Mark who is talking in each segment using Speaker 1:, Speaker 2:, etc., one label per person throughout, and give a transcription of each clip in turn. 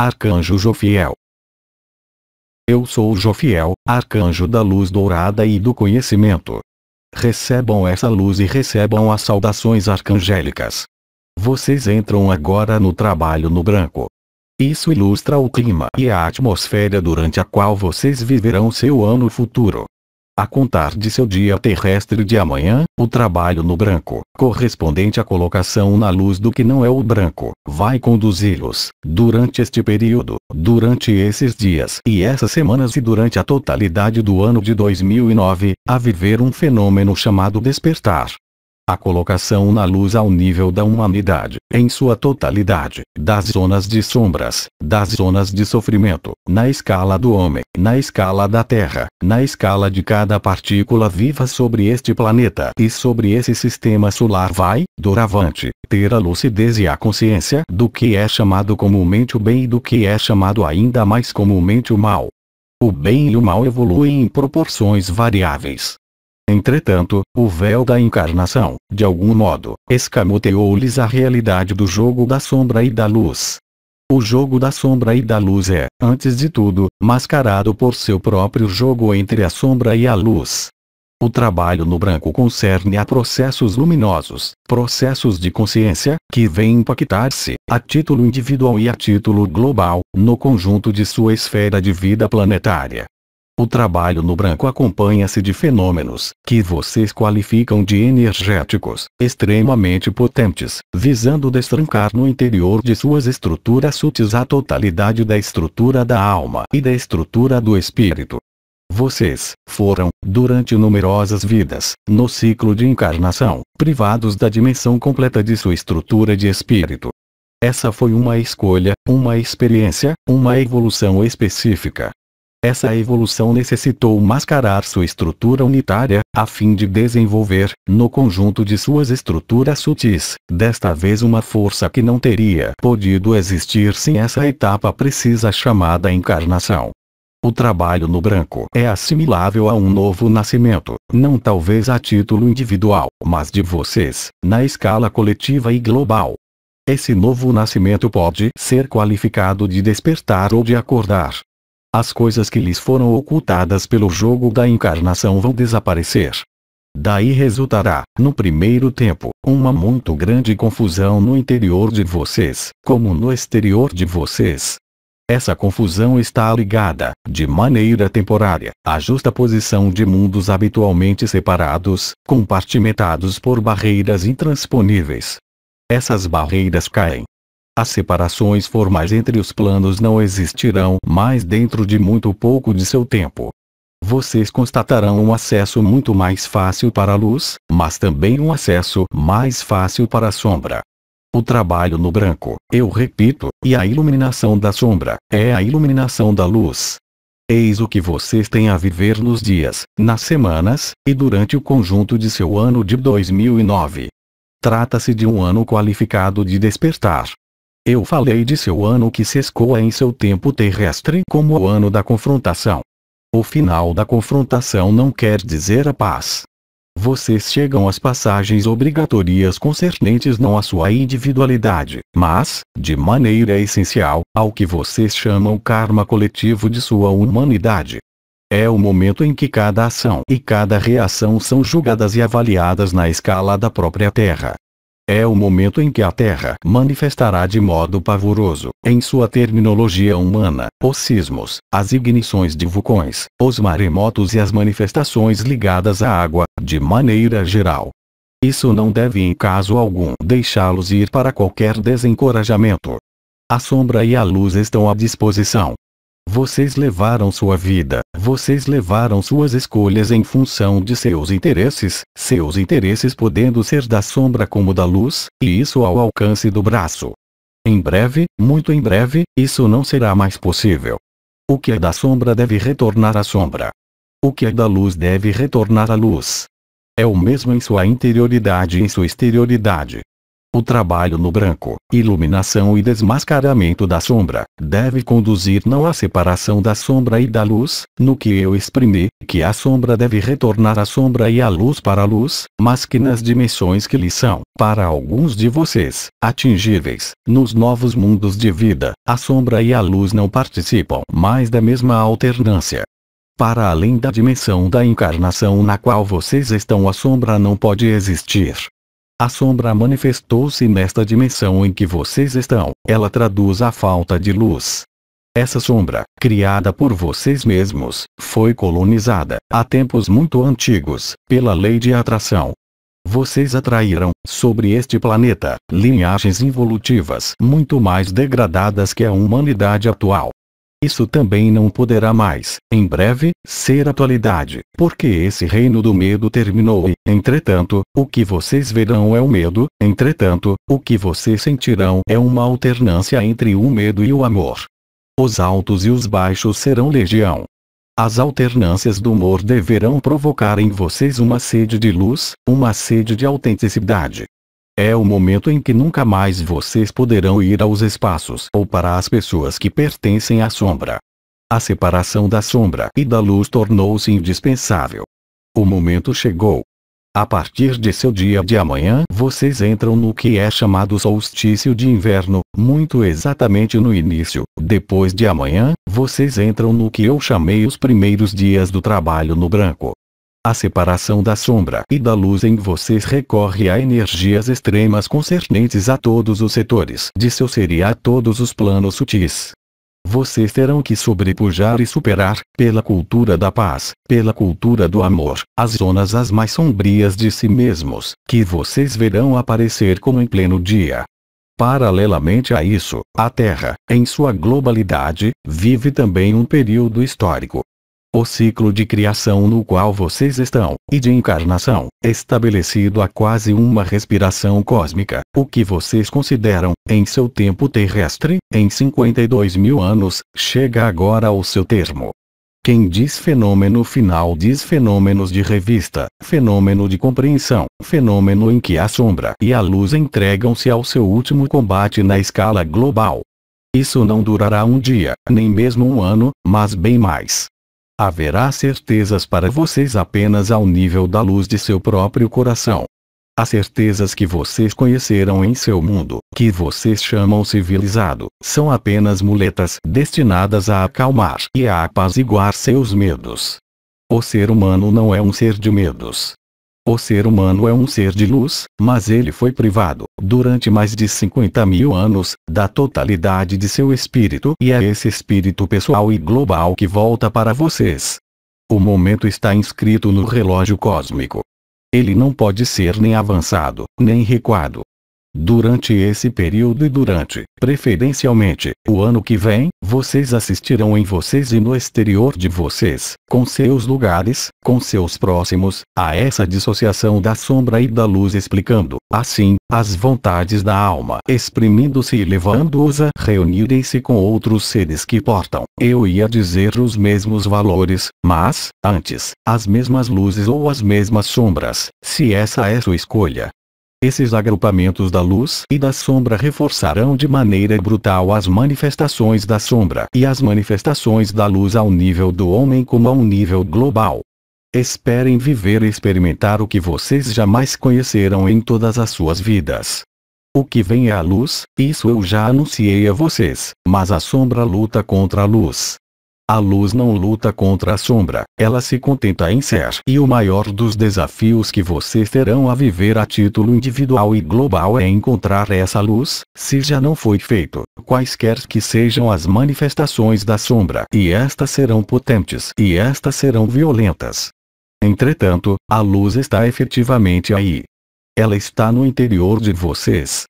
Speaker 1: Arcanjo Jofiel. Eu sou Jofiel, arcanjo da luz dourada e do conhecimento. Recebam essa luz e recebam as saudações arcangélicas. Vocês entram agora no trabalho no branco. Isso ilustra o clima e a atmosfera durante a qual vocês viverão seu ano futuro. A contar de seu dia terrestre de amanhã, o trabalho no branco, correspondente à colocação na luz do que não é o branco, vai conduzi-los, durante este período, durante esses dias e essas semanas e durante a totalidade do ano de 2009, a viver um fenômeno chamado despertar, a colocação na luz ao nível da humanidade, em sua totalidade, das zonas de sombras, das zonas de sofrimento, na escala do homem, na escala da Terra, na escala de cada partícula viva sobre este planeta e sobre esse sistema solar vai, doravante, ter a lucidez e a consciência do que é chamado comumente o bem e do que é chamado ainda mais comumente o mal. O bem e o mal evoluem em proporções variáveis, Entretanto, o véu da encarnação, de algum modo, escamoteou-lhes a realidade do jogo da sombra e da luz. O jogo da sombra e da luz é, antes de tudo, mascarado por seu próprio jogo entre a sombra e a luz. O trabalho no branco concerne a processos luminosos, processos de consciência, que vêm impactar-se, a título individual e a título global, no conjunto de sua esfera de vida planetária, o trabalho no branco acompanha-se de fenômenos, que vocês qualificam de energéticos, extremamente potentes, visando destrancar no interior de suas estruturas sutis a totalidade da estrutura da alma e da estrutura do espírito. Vocês foram, durante numerosas vidas, no ciclo de encarnação, privados da dimensão completa de sua estrutura de espírito. Essa foi uma escolha, uma experiência, uma evolução específica, essa evolução necessitou mascarar sua estrutura unitária, a fim de desenvolver, no conjunto de suas estruturas sutis, desta vez uma força que não teria podido existir sem essa etapa precisa chamada encarnação. O trabalho no branco é assimilável a um novo nascimento, não talvez a título individual, mas de vocês, na escala coletiva e global. Esse novo nascimento pode ser qualificado de despertar ou de acordar, as coisas que lhes foram ocultadas pelo jogo da encarnação vão desaparecer. Daí resultará, no primeiro tempo, uma muito grande confusão no interior de vocês, como no exterior de vocês. Essa confusão está ligada, de maneira temporária, à justa posição de mundos habitualmente separados, compartimentados por barreiras intransponíveis. Essas barreiras caem, as separações formais entre os planos não existirão mais dentro de muito pouco de seu tempo. Vocês constatarão um acesso muito mais fácil para a luz, mas também um acesso mais fácil para a sombra. O trabalho no branco, eu repito, e a iluminação da sombra, é a iluminação da luz. Eis o que vocês têm a viver nos dias, nas semanas, e durante o conjunto de seu ano de 2009. Trata-se de um ano qualificado de despertar, eu falei de seu ano que se escoa em seu tempo terrestre como o ano da confrontação. O final da confrontação não quer dizer a paz. Vocês chegam às passagens obrigatórias concernentes não à sua individualidade, mas, de maneira essencial, ao que vocês chamam karma coletivo de sua humanidade. É o momento em que cada ação e cada reação são julgadas e avaliadas na escala da própria Terra, é o momento em que a Terra manifestará de modo pavoroso, em sua terminologia humana, os sismos, as ignições de vulcões, os maremotos e as manifestações ligadas à água, de maneira geral. Isso não deve em caso algum deixá-los ir para qualquer desencorajamento. A sombra e a luz estão à disposição, vocês levaram sua vida, vocês levaram suas escolhas em função de seus interesses, seus interesses podendo ser da sombra como da luz, e isso ao alcance do braço. Em breve, muito em breve, isso não será mais possível. O que é da sombra deve retornar à sombra. O que é da luz deve retornar à luz. É o mesmo em sua interioridade e em sua exterioridade. O trabalho no branco, iluminação e desmascaramento da sombra, deve conduzir não à separação da sombra e da luz, no que eu exprimi, que a sombra deve retornar à sombra e a luz para a luz, mas que nas dimensões que lhe são, para alguns de vocês, atingíveis, nos novos mundos de vida, a sombra e a luz não participam mais da mesma alternância. Para além da dimensão da encarnação na qual vocês estão a sombra não pode existir, a sombra manifestou-se nesta dimensão em que vocês estão. Ela traduz a falta de luz. Essa sombra, criada por vocês mesmos, foi colonizada, há tempos muito antigos, pela lei de atração. Vocês atraíram, sobre este planeta, linhagens involutivas muito mais degradadas que a humanidade atual. Isso também não poderá mais, em breve, ser atualidade, porque esse reino do medo terminou e, entretanto, o que vocês verão é o medo, entretanto, o que vocês sentirão é uma alternância entre o medo e o amor. Os altos e os baixos serão legião. As alternâncias do humor deverão provocar em vocês uma sede de luz, uma sede de autenticidade, é o momento em que nunca mais vocês poderão ir aos espaços ou para as pessoas que pertencem à sombra. A separação da sombra e da luz tornou-se indispensável. O momento chegou. A partir de seu dia de amanhã, vocês entram no que é chamado solstício de inverno, muito exatamente no início. Depois de amanhã, vocês entram no que eu chamei os primeiros dias do trabalho no branco. A separação da sombra e da luz em vocês recorre a energias extremas concernentes a todos os setores de seu ser e a todos os planos sutis. Vocês terão que sobrepujar e superar, pela cultura da paz, pela cultura do amor, as zonas as mais sombrias de si mesmos, que vocês verão aparecer como em pleno dia, Paralelamente a isso, a Terra, em sua globalidade, vive também um período histórico, o ciclo de criação no qual vocês estão, e de encarnação, estabelecido a quase uma respiração cósmica, o que vocês consideram, em seu tempo terrestre, em 52 mil anos, chega agora ao seu termo. Quem diz fenômeno final diz fenômenos de revista, fenômeno de compreensão, fenômeno em que a sombra e a luz entregam-se ao seu último combate na escala global. Isso não durará um dia, nem mesmo um ano, mas bem mais. Haverá certezas para vocês apenas ao nível da luz de seu próprio coração. As certezas que vocês conheceram em seu mundo, que vocês chamam civilizado, são apenas muletas destinadas a acalmar e a apaziguar seus medos. O ser humano não é um ser de medos. O ser humano é um ser de luz, mas ele foi privado, durante mais de 50 mil anos, da totalidade de seu espírito e é esse espírito pessoal e global que volta para vocês. O momento está inscrito no relógio cósmico. Ele não pode ser nem avançado, nem recuado, Durante esse período e durante, preferencialmente, o ano que vem, vocês assistirão em vocês e no exterior de vocês, com seus lugares, com seus próximos, a essa dissociação da sombra e da luz explicando, assim, as vontades da alma exprimindo-se e levando-os a reunirem-se com outros seres que portam, eu ia dizer os mesmos valores, mas, antes, as mesmas luzes ou as mesmas sombras, se essa é sua escolha, esses agrupamentos da luz e da sombra reforçarão de maneira brutal as manifestações da sombra e as manifestações da luz ao nível do homem como a um nível global. Esperem viver e experimentar o que vocês jamais conheceram em todas as suas vidas. O que vem é a luz, isso eu já anunciei a vocês, mas a sombra luta contra a luz, a luz não luta contra a sombra, ela se contenta em ser. E o maior dos desafios que vocês terão a viver a título individual e global é encontrar essa luz, se já não foi feito, quaisquer que sejam as manifestações da sombra. E estas serão potentes e estas serão violentas. Entretanto, a luz está efetivamente aí. Ela está no interior de vocês,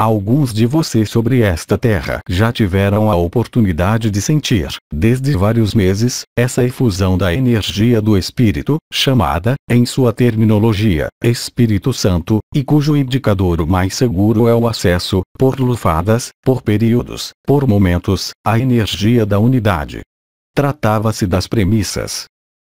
Speaker 1: Alguns de vocês sobre esta terra já tiveram a oportunidade de sentir, desde vários meses, essa efusão da energia do Espírito, chamada, em sua terminologia, Espírito Santo, e cujo indicador mais seguro é o acesso, por lufadas, por períodos, por momentos, à energia da unidade. Tratava-se das premissas,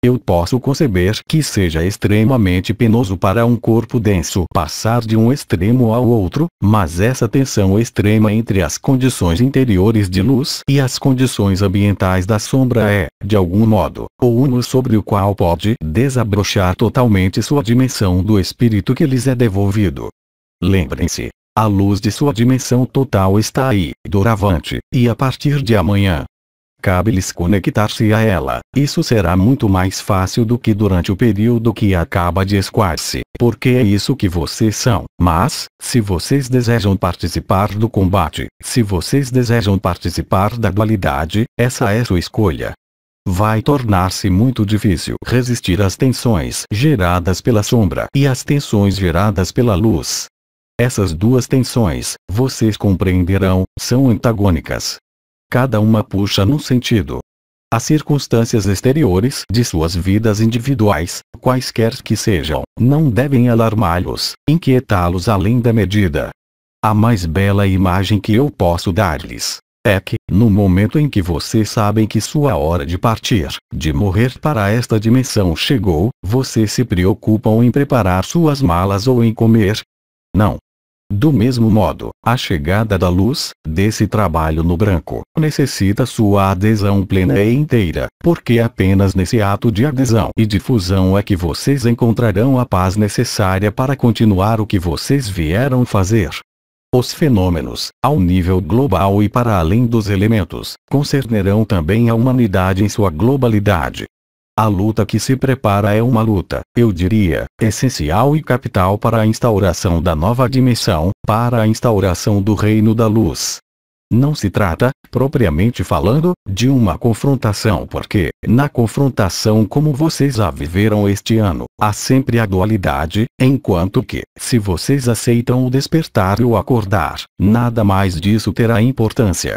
Speaker 1: eu posso conceber que seja extremamente penoso para um corpo denso passar de um extremo ao outro, mas essa tensão extrema entre as condições interiores de luz e as condições ambientais da sombra é, de algum modo, o uno sobre o qual pode desabrochar totalmente sua dimensão do espírito que lhes é devolvido. Lembrem-se, a luz de sua dimensão total está aí, doravante, e a partir de amanhã, cabe-lhes conectar-se a ela. Isso será muito mais fácil do que durante o período que acaba de escoar-se, porque é isso que vocês são. Mas, se vocês desejam participar do combate, se vocês desejam participar da dualidade, essa é sua escolha. Vai tornar-se muito difícil resistir às tensões geradas pela sombra e às tensões geradas pela luz. Essas duas tensões, vocês compreenderão, são antagônicas. Cada uma puxa num sentido. As circunstâncias exteriores de suas vidas individuais, quaisquer que sejam, não devem alarmá-los, inquietá-los além da medida. A mais bela imagem que eu posso dar-lhes é que, no momento em que vocês sabem que sua hora de partir, de morrer para esta dimensão chegou, vocês se preocupam em preparar suas malas ou em comer? Não. Do mesmo modo, a chegada da luz, desse trabalho no branco, necessita sua adesão plena e inteira, porque apenas nesse ato de adesão e difusão é que vocês encontrarão a paz necessária para continuar o que vocês vieram fazer. Os fenômenos, ao nível global e para além dos elementos, concernerão também a humanidade em sua globalidade, a luta que se prepara é uma luta, eu diria, essencial e capital para a instauração da nova dimensão, para a instauração do reino da luz. Não se trata, propriamente falando, de uma confrontação porque, na confrontação como vocês a viveram este ano, há sempre a dualidade, enquanto que, se vocês aceitam o despertar e o acordar, nada mais disso terá importância.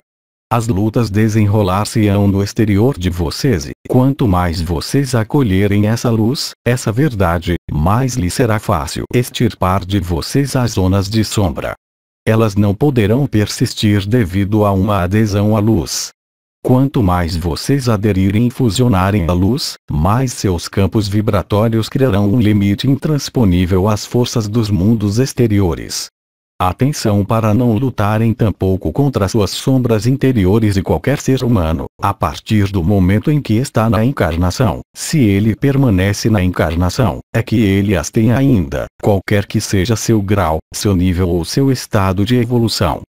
Speaker 1: As lutas desenrolar-se-ão no exterior de vocês e, quanto mais vocês acolherem essa luz, essa verdade, mais lhe será fácil extirpar de vocês as zonas de sombra. Elas não poderão persistir devido a uma adesão à luz. Quanto mais vocês aderirem e fusionarem à luz, mais seus campos vibratórios criarão um limite intransponível às forças dos mundos exteriores. Atenção para não lutarem tampouco contra suas sombras interiores e qualquer ser humano, a partir do momento em que está na encarnação. Se ele permanece na encarnação, é que ele as tem ainda, qualquer que seja seu grau, seu nível ou seu estado de evolução.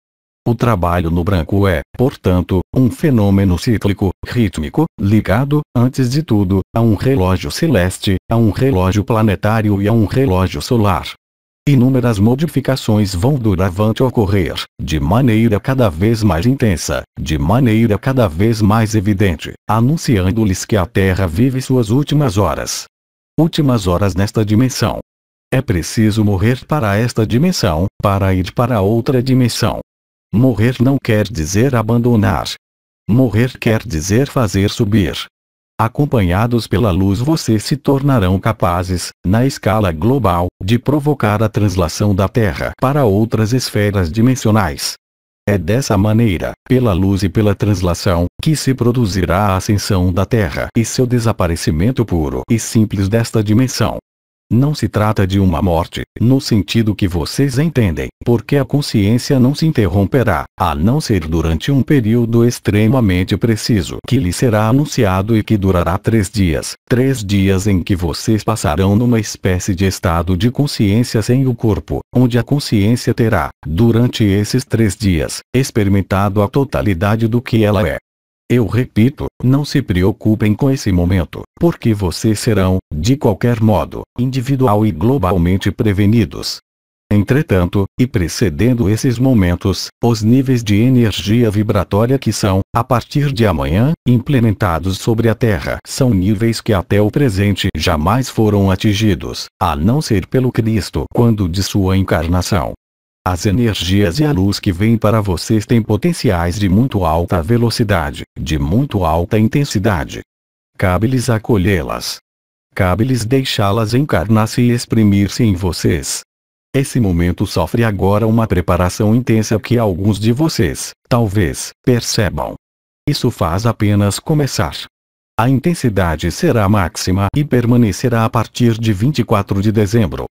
Speaker 1: O trabalho no branco é, portanto, um fenômeno cíclico, rítmico, ligado, antes de tudo, a um relógio celeste, a um relógio planetário e a um relógio solar. Inúmeras modificações vão doravante ocorrer, de maneira cada vez mais intensa, de maneira cada vez mais evidente, anunciando-lhes que a Terra vive suas últimas horas. Últimas horas nesta dimensão. É preciso morrer para esta dimensão, para ir para outra dimensão. Morrer não quer dizer abandonar. Morrer quer dizer fazer subir, acompanhados pela luz vocês se tornarão capazes, na escala global, de provocar a translação da Terra para outras esferas dimensionais. É dessa maneira, pela luz e pela translação, que se produzirá a ascensão da Terra e seu desaparecimento puro e simples desta dimensão. Não se trata de uma morte, no sentido que vocês entendem, porque a consciência não se interromperá, a não ser durante um período extremamente preciso que lhe será anunciado e que durará três dias, três dias em que vocês passarão numa espécie de estado de consciência sem o corpo, onde a consciência terá, durante esses três dias, experimentado a totalidade do que ela é, eu repito, não se preocupem com esse momento, porque vocês serão, de qualquer modo, individual e globalmente prevenidos. Entretanto, e precedendo esses momentos, os níveis de energia vibratória que são, a partir de amanhã, implementados sobre a Terra são níveis que até o presente jamais foram atingidos, a não ser pelo Cristo quando de sua encarnação. As energias e a luz que vêm para vocês têm potenciais de muito alta velocidade, de muito alta intensidade. Cabe-lhes acolhê-las. Cabe-lhes deixá-las encarnar-se e exprimir-se em vocês. Esse momento sofre agora uma preparação intensa que alguns de vocês, talvez, percebam. Isso faz apenas começar. A intensidade será máxima e permanecerá a partir de 24 de dezembro,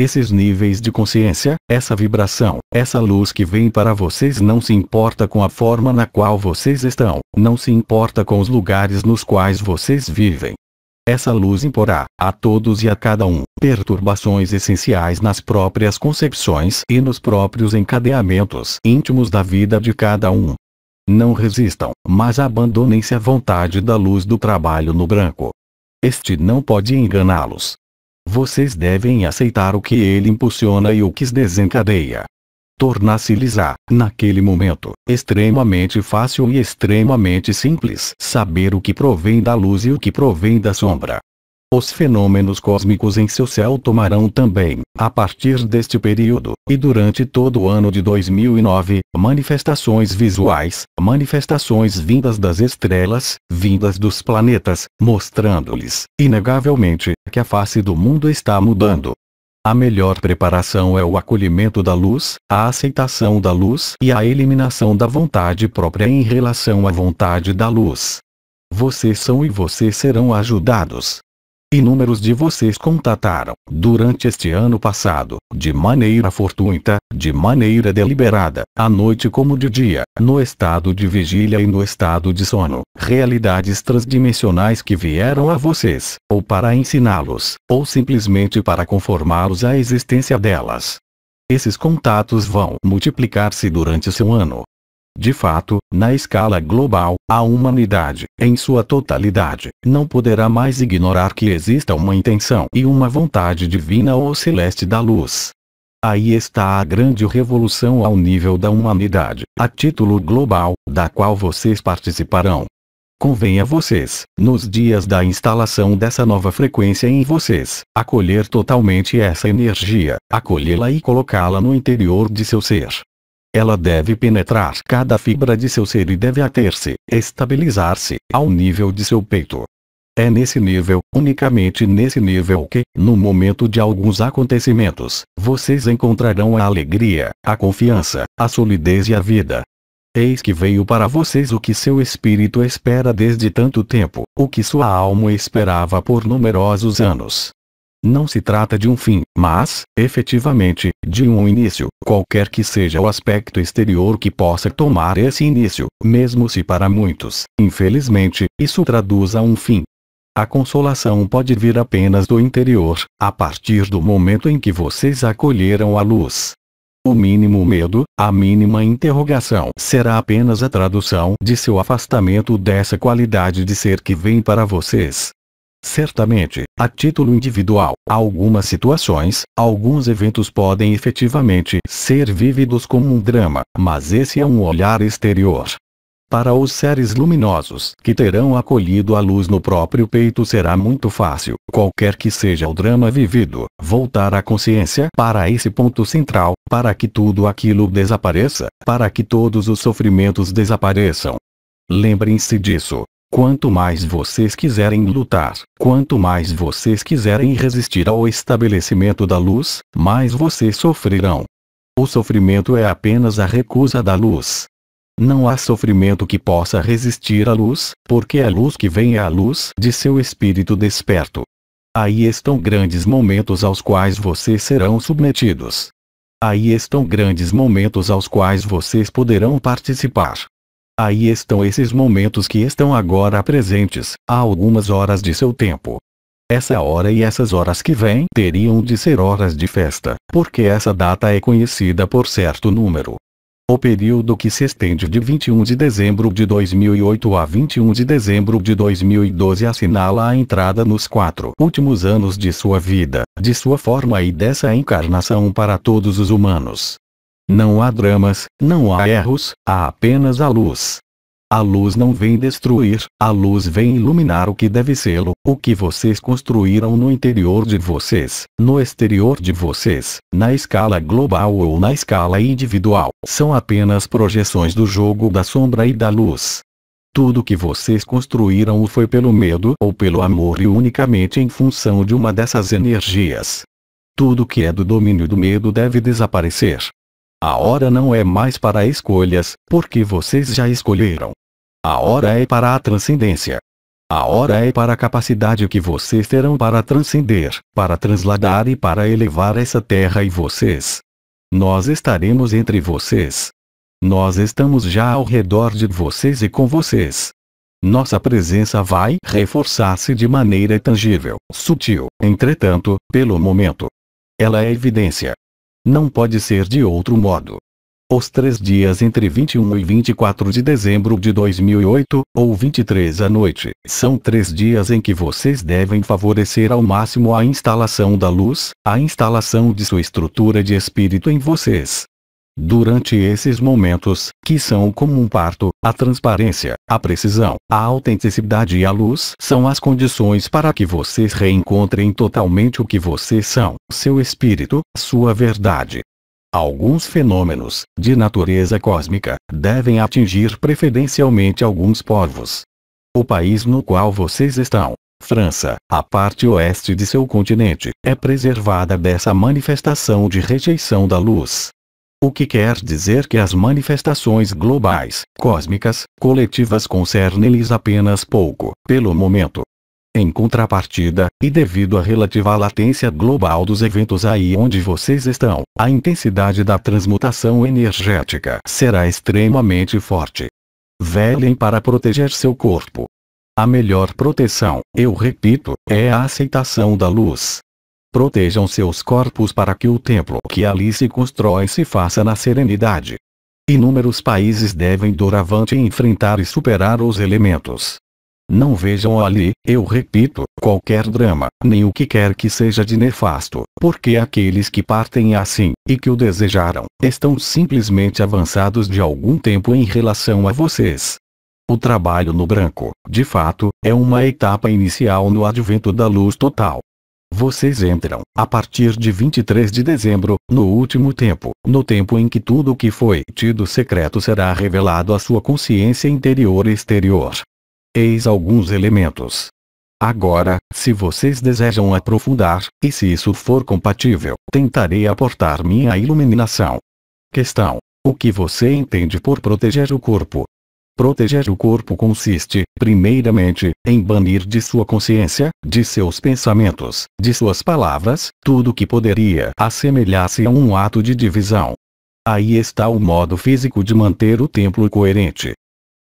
Speaker 1: esses níveis de consciência, essa vibração, essa luz que vem para vocês não se importa com a forma na qual vocês estão, não se importa com os lugares nos quais vocês vivem. Essa luz imporá, a todos e a cada um, perturbações essenciais nas próprias concepções e nos próprios encadeamentos íntimos da vida de cada um. Não resistam, mas abandonem-se à vontade da luz do trabalho no branco. Este não pode enganá-los. Vocês devem aceitar o que ele impulsiona e o que desencadeia. Tornar-se-lhes a, naquele momento, extremamente fácil e extremamente simples saber o que provém da luz e o que provém da sombra. Os fenômenos cósmicos em seu céu tomarão também, a partir deste período, e durante todo o ano de 2009, manifestações visuais, manifestações vindas das estrelas, vindas dos planetas, mostrando-lhes, inegavelmente, que a face do mundo está mudando. A melhor preparação é o acolhimento da luz, a aceitação da luz e a eliminação da vontade própria em relação à vontade da luz. Vocês são e vocês serão ajudados. Inúmeros de vocês contataram, durante este ano passado, de maneira fortuita, de maneira deliberada, à noite como de dia, no estado de vigília e no estado de sono, realidades transdimensionais que vieram a vocês, ou para ensiná-los, ou simplesmente para conformá-los à existência delas. Esses contatos vão multiplicar-se durante seu ano, de fato, na escala global, a humanidade, em sua totalidade, não poderá mais ignorar que exista uma intenção e uma vontade divina ou celeste da luz. Aí está a grande revolução ao nível da humanidade, a título global, da qual vocês participarão. Convém a vocês, nos dias da instalação dessa nova frequência em vocês, acolher totalmente essa energia, acolhê-la e colocá-la no interior de seu ser, ela deve penetrar cada fibra de seu ser e deve ater-se, estabilizar-se, ao nível de seu peito. É nesse nível, unicamente nesse nível que, no momento de alguns acontecimentos, vocês encontrarão a alegria, a confiança, a solidez e a vida. Eis que veio para vocês o que seu espírito espera desde tanto tempo, o que sua alma esperava por numerosos anos. Não se trata de um fim, mas, efetivamente, de um início, qualquer que seja o aspecto exterior que possa tomar esse início, mesmo se para muitos, infelizmente, isso traduz a um fim. A consolação pode vir apenas do interior, a partir do momento em que vocês acolheram a luz. O mínimo medo, a mínima interrogação será apenas a tradução de seu afastamento dessa qualidade de ser que vem para vocês. Certamente, a título individual, algumas situações, alguns eventos podem efetivamente ser vívidos como um drama, mas esse é um olhar exterior. Para os seres luminosos que terão acolhido a luz no próprio peito será muito fácil, qualquer que seja o drama vivido, voltar a consciência para esse ponto central, para que tudo aquilo desapareça, para que todos os sofrimentos desapareçam. Lembrem-se disso. Quanto mais vocês quiserem lutar, quanto mais vocês quiserem resistir ao estabelecimento da luz, mais vocês sofrerão. O sofrimento é apenas a recusa da luz. Não há sofrimento que possa resistir à luz, porque é a luz que vem é a luz de seu espírito desperto. Aí estão grandes momentos aos quais vocês serão submetidos. Aí estão grandes momentos aos quais vocês poderão participar. Aí estão esses momentos que estão agora presentes, a algumas horas de seu tempo. Essa hora e essas horas que vêm teriam de ser horas de festa, porque essa data é conhecida por certo número. O período que se estende de 21 de dezembro de 2008 a 21 de dezembro de 2012 assinala a entrada nos quatro últimos anos de sua vida, de sua forma e dessa encarnação para todos os humanos. Não há dramas, não há erros, há apenas a luz. A luz não vem destruir, a luz vem iluminar o que deve sê-lo, o que vocês construíram no interior de vocês, no exterior de vocês, na escala global ou na escala individual. São apenas projeções do jogo da sombra e da luz. Tudo que vocês construíram foi pelo medo ou pelo amor e unicamente em função de uma dessas energias. Tudo que é do domínio do medo deve desaparecer, a hora não é mais para escolhas, porque vocês já escolheram. A hora é para a transcendência. A hora é para a capacidade que vocês terão para transcender, para transladar e para elevar essa terra e vocês. Nós estaremos entre vocês. Nós estamos já ao redor de vocês e com vocês. Nossa presença vai reforçar-se de maneira tangível, sutil, entretanto, pelo momento. Ela é evidência, não pode ser de outro modo. Os três dias entre 21 e 24 de dezembro de 2008, ou 23 à noite, são três dias em que vocês devem favorecer ao máximo a instalação da luz, a instalação de sua estrutura de espírito em vocês, Durante esses momentos, que são como um parto, a transparência, a precisão, a autenticidade e a luz são as condições para que vocês reencontrem totalmente o que vocês são, seu espírito, sua verdade. Alguns fenômenos, de natureza cósmica, devem atingir preferencialmente alguns povos. O país no qual vocês estão, França, a parte oeste de seu continente, é preservada dessa manifestação de rejeição da luz. O que quer dizer que as manifestações globais, cósmicas, coletivas concernem-lhes apenas pouco, pelo momento. Em contrapartida, e devido à relativa latência global dos eventos aí onde vocês estão, a intensidade da transmutação energética será extremamente forte. Velhem para proteger seu corpo. A melhor proteção, eu repito, é a aceitação da luz, Protejam seus corpos para que o templo que ali se constrói se faça na serenidade. Inúmeros países devem doravante enfrentar e superar os elementos. Não vejam ali, eu repito, qualquer drama, nem o que quer que seja de nefasto, porque aqueles que partem assim, e que o desejaram, estão simplesmente avançados de algum tempo em relação a vocês. O trabalho no branco, de fato, é uma etapa inicial no advento da luz total. Vocês entram, a partir de 23 de dezembro, no último tempo, no tempo em que tudo o que foi tido secreto será revelado à sua consciência interior e exterior. Eis alguns elementos. Agora, se vocês desejam aprofundar, e se isso for compatível, tentarei aportar minha iluminação. Questão: O que você entende por proteger o corpo? Proteger o corpo consiste, primeiramente, em banir de sua consciência, de seus pensamentos, de suas palavras, tudo que poderia assemelhar-se a um ato de divisão. Aí está o modo físico de manter o templo coerente.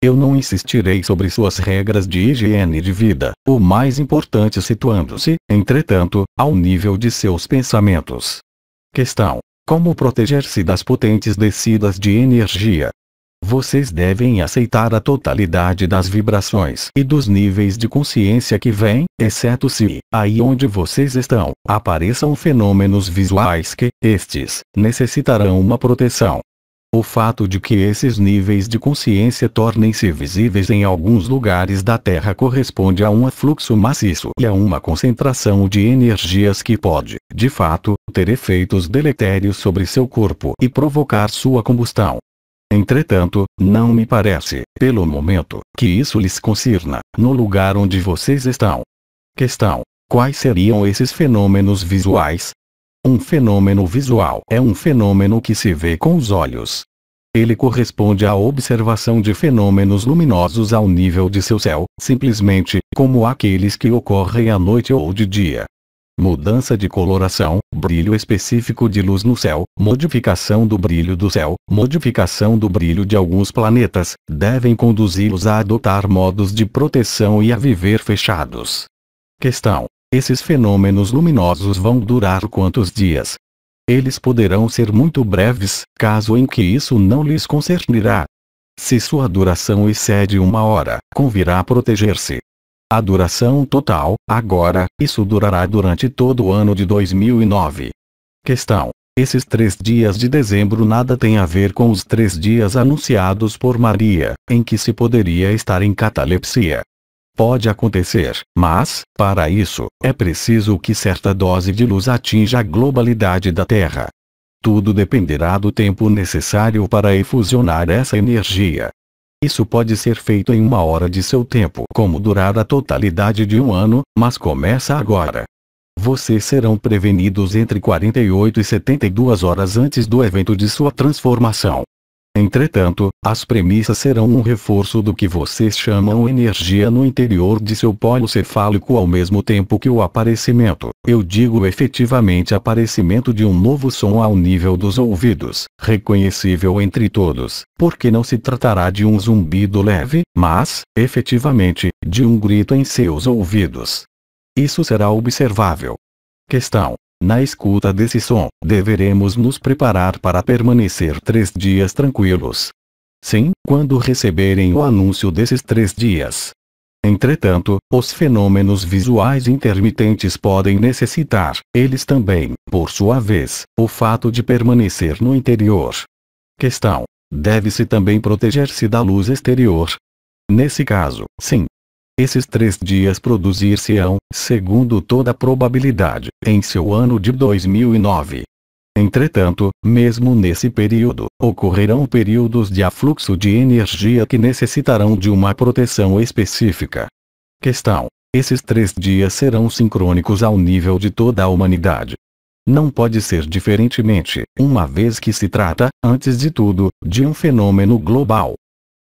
Speaker 1: Eu não insistirei sobre suas regras de higiene de vida, o mais importante situando-se, entretanto, ao nível de seus pensamentos. Questão: Como proteger-se das potentes descidas de energia? Vocês devem aceitar a totalidade das vibrações e dos níveis de consciência que vêm, exceto se, aí onde vocês estão, apareçam fenômenos visuais que, estes, necessitarão uma proteção. O fato de que esses níveis de consciência tornem-se visíveis em alguns lugares da Terra corresponde a um afluxo maciço e a uma concentração de energias que pode, de fato, ter efeitos deletérios sobre seu corpo e provocar sua combustão. Entretanto, não me parece, pelo momento, que isso lhes concirna, no lugar onde vocês estão. Questão: Quais seriam esses fenômenos visuais? Um fenômeno visual é um fenômeno que se vê com os olhos. Ele corresponde à observação de fenômenos luminosos ao nível de seu céu, simplesmente, como aqueles que ocorrem à noite ou de dia mudança de coloração, brilho específico de luz no céu, modificação do brilho do céu, modificação do brilho de alguns planetas, devem conduzi-los a adotar modos de proteção e a viver fechados. Questão. Esses fenômenos luminosos vão durar quantos dias? Eles poderão ser muito breves, caso em que isso não lhes concernirá. Se sua duração excede uma hora, convirá proteger-se. A duração total, agora, isso durará durante todo o ano de 2009. Questão. Esses três dias de dezembro nada tem a ver com os três dias anunciados por Maria, em que se poderia estar em catalepsia. Pode acontecer, mas, para isso, é preciso que certa dose de luz atinja a globalidade da Terra. Tudo dependerá do tempo necessário para efusionar essa energia. Isso pode ser feito em uma hora de seu tempo, como durar a totalidade de um ano, mas começa agora. Vocês serão prevenidos entre 48 e 72 horas antes do evento de sua transformação. Entretanto, as premissas serão um reforço do que vocês chamam energia no interior de seu polo cefálico ao mesmo tempo que o aparecimento, eu digo efetivamente aparecimento de um novo som ao nível dos ouvidos, reconhecível entre todos, porque não se tratará de um zumbido leve, mas, efetivamente, de um grito em seus ouvidos. Isso será observável. Questão na escuta desse som, deveremos nos preparar para permanecer três dias tranquilos. Sim, quando receberem o anúncio desses três dias. Entretanto, os fenômenos visuais intermitentes podem necessitar, eles também, por sua vez, o fato de permanecer no interior. Questão: Deve-se também proteger-se da luz exterior. Nesse caso, sim, esses três dias produzir-se-ão, segundo toda probabilidade, em seu ano de 2009. Entretanto, mesmo nesse período, ocorrerão períodos de afluxo de energia que necessitarão de uma proteção específica. Questão: esses três dias serão sincrônicos ao nível de toda a humanidade. Não pode ser diferentemente, uma vez que se trata, antes de tudo, de um fenômeno global.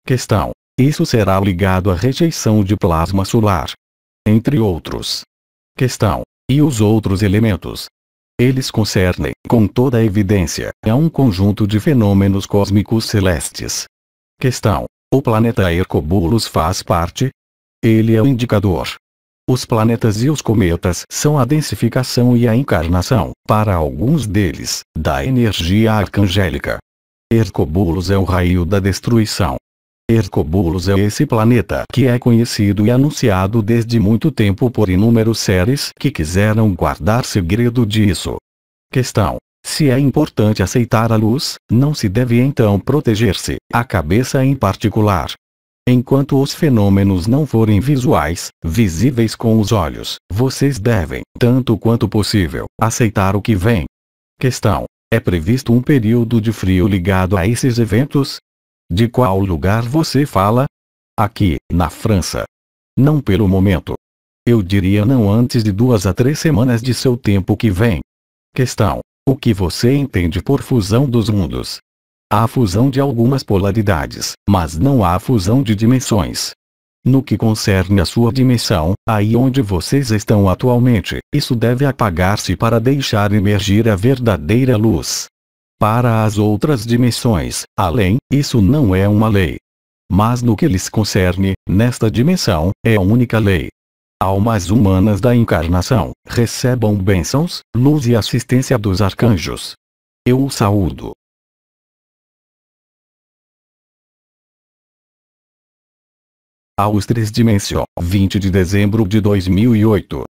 Speaker 1: Questão: isso será ligado à rejeição de plasma solar. Entre outros. Questão. E os outros elementos? Eles concernem, com toda a evidência, a é um conjunto de fenômenos cósmicos celestes. Questão. O planeta Hercobulus faz parte? Ele é o indicador. Os planetas e os cometas são a densificação e a encarnação, para alguns deles, da energia arcangélica. Hercobulus é o raio da destruição, Hercóbulos é esse planeta que é conhecido e anunciado desde muito tempo por inúmeros seres que quiseram guardar segredo disso. Questão. Se é importante aceitar a luz, não se deve então proteger-se, a cabeça em particular. Enquanto os fenômenos não forem visuais, visíveis com os olhos, vocês devem, tanto quanto possível, aceitar o que vem. Questão. É previsto um período de frio ligado a esses eventos, de qual lugar você fala? Aqui, na França. Não pelo momento. Eu diria não antes de duas a três semanas de seu tempo que vem. Questão: O que você entende por fusão dos mundos? Há fusão de algumas polaridades, mas não há fusão de dimensões. No que concerne a sua dimensão, aí onde vocês estão atualmente, isso deve apagar-se para deixar emergir a verdadeira luz para as outras dimensões, além, isso não é uma lei. Mas no que lhes concerne, nesta dimensão, é a única lei. Almas humanas da encarnação, recebam bênçãos, luz e assistência dos arcanjos. Eu o saúdo. Austres 3 Dimensio, 20 de dezembro de 2008.